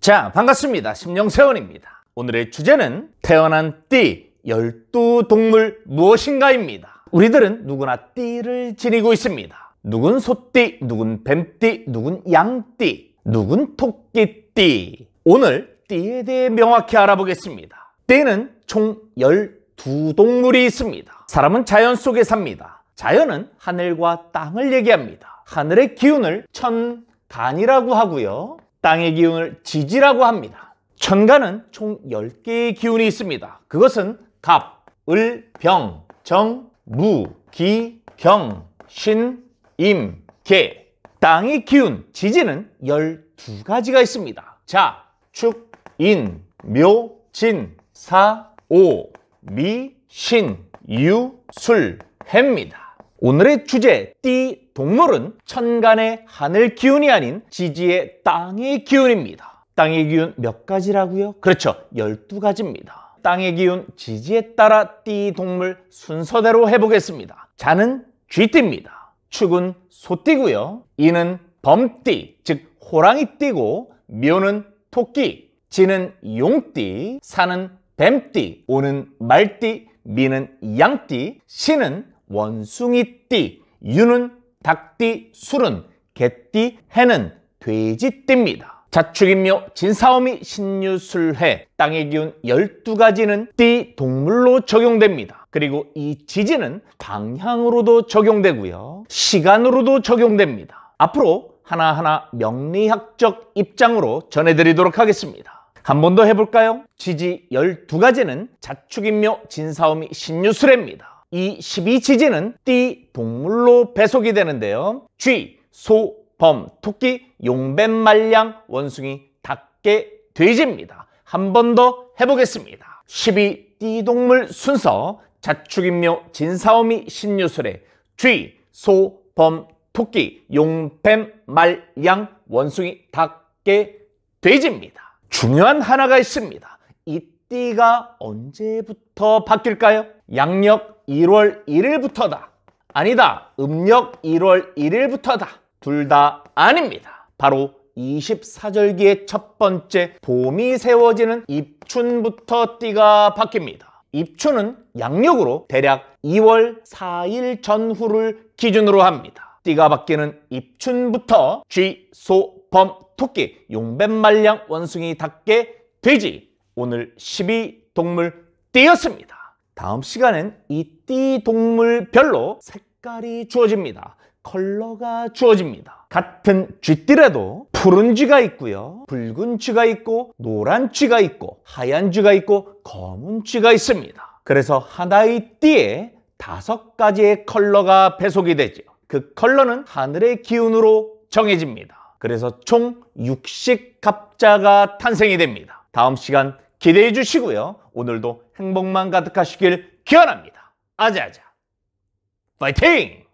자, 반갑습니다. 심령세원입니다. 오늘의 주제는 태어난 띠 열두 동물 무엇인가입니다. 우리들은 누구나 띠를 지니고 있습니다. 누군 소띠, 누군 뱀띠, 누군 양띠, 누군 토끼띠. 오늘 띠에 대해 명확히 알아보겠습니다. 띠는 총 열두 동물이 있습니다. 사람은 자연 속에 삽니다. 자연은 하늘과 땅을 얘기합니다. 하늘의 기운을 천간이라고 하고요. 땅의 기운을 지지라고 합니다. 천간은 총 10개의 기운이 있습니다. 그것은 갑, 을, 병, 정, 무, 기, 경, 신, 임, 개. 땅의 기운, 지지는 12가지가 있습니다. 자, 축, 인, 묘, 진, 사, 오, 미, 신, 유, 술, 해입니다. 오늘의 주제, 띠, 동물은 천간의 하늘 기운이 아닌 지지의 땅의 기운입니다. 땅의 기운 몇 가지라고요? 그렇죠. 12가지입니다. 땅의 기운 지지에 따라 띠 동물 순서대로 해보겠습니다. 자는 쥐띠입니다. 축은 소띠고요. 이는 범띠, 즉 호랑이띠고 묘는 토끼, 지는 용띠, 사는 뱀띠, 오는 말띠, 미는 양띠, 신은 원숭이띠, 유는 닭띠, 술은, 개띠, 해는 돼지띠입니다. 자축인묘 진사오미 신유술해 땅의 기운 12가지는 띠 동물로 적용됩니다. 그리고 이 지지는 방향으로도 적용되고요. 시간으로도 적용됩니다. 앞으로 하나하나 명리학적 입장으로 전해드리도록 하겠습니다. 한 번 더 해볼까요? 지지 12가지는 자축인묘 진사오미 신유술해입니다. 이 12지진은 띠 동물로 배속이 되는데요. 쥐, 소, 범, 토끼, 용뱀, 말량, 원숭이, 닭개, 돼지입니다. 한 번 더 해보겠습니다. 12 띠동물 순서 자축인묘 진사오미 신유술에 쥐, 소, 범, 토끼, 용뱀, 말, 양, 원숭이, 닭개, 돼지입니다. 중요한 하나가 있습니다. 이 띠가 언제부터 바뀔까요? 양력 1월 1일부터다. 아니다. 음력 1월 1일부터다. 둘 다 아닙니다. 바로 24절기의 첫 번째 봄이 세워지는 입춘부터 띠가 바뀝니다. 입춘은 양력으로 대략 2월 4일 전후를 기준으로 합니다. 띠가 바뀌는 입춘부터 쥐, 소, 범, 토끼, 용뱀, 말량, 원숭이, 닭개, 돼지 오늘 12 동물 띠였습니다. 다음 시간엔 이 띠 동물별로 색깔이 주어집니다. 컬러가 주어집니다. 같은 쥐띠라도 푸른 쥐가 있고요. 붉은 쥐가 있고 노란 쥐가 있고 하얀 쥐가 있고 검은 쥐가 있습니다. 그래서 하나의 띠에 다섯 가지의 컬러가 배속이 되죠. 그 컬러는 하늘의 기운으로 정해집니다. 그래서 총6식 갑자가 탄생이 됩니다. 다음 시간 기대해 주시고요. 오늘도 행복만 가득하시길 기원합니다. 아자아자. 파이팅!